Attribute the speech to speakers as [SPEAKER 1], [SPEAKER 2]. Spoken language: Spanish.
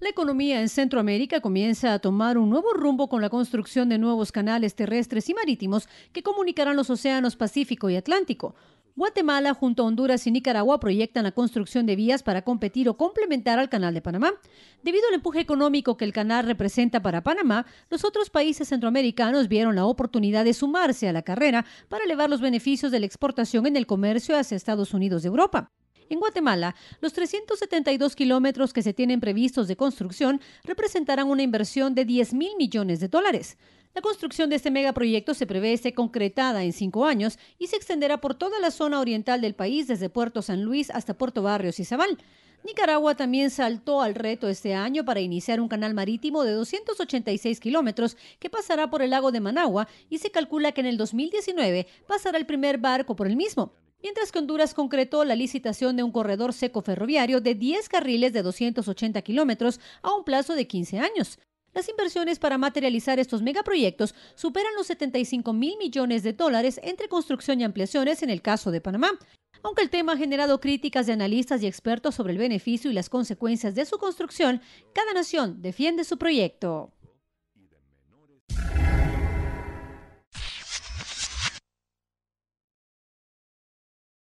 [SPEAKER 1] La economía en Centroamérica comienza a tomar un nuevo rumbo con la construcción de nuevos canales terrestres y marítimos que comunicarán los océanos Pacífico y Atlántico. Guatemala junto a Honduras y Nicaragua proyectan la construcción de vías para competir o complementar al Canal de Panamá. Debido al empuje económico que el canal representa para Panamá, los otros países centroamericanos vieron la oportunidad de sumarse a la carrera para elevar los beneficios de la exportación en el comercio hacia Estados Unidos de Europa. En Guatemala, los 372 kilómetros que se tienen previstos de construcción representarán una inversión de 10 mil millones de dólares. La construcción de este megaproyecto se prevé ser concretada en cinco años y se extenderá por toda la zona oriental del país, desde Puerto San Luis hasta Puerto Barrios y Zabal. Nicaragua también saltó al reto este año para iniciar un canal marítimo de 286 kilómetros que pasará por el lago de Managua y se calcula que en el 2019 pasará el primer barco por el mismo mientras que Honduras concretó la licitación de un corredor seco ferroviario de 10 carriles de 280 kilómetros a un plazo de 15 años. Las inversiones para materializar estos megaproyectos superan los 75 mil millones de dólares entre construcción y ampliaciones en el caso de Panamá. Aunque el tema ha generado críticas de analistas y expertos sobre el beneficio y las consecuencias de su construcción, cada nación defiende su proyecto.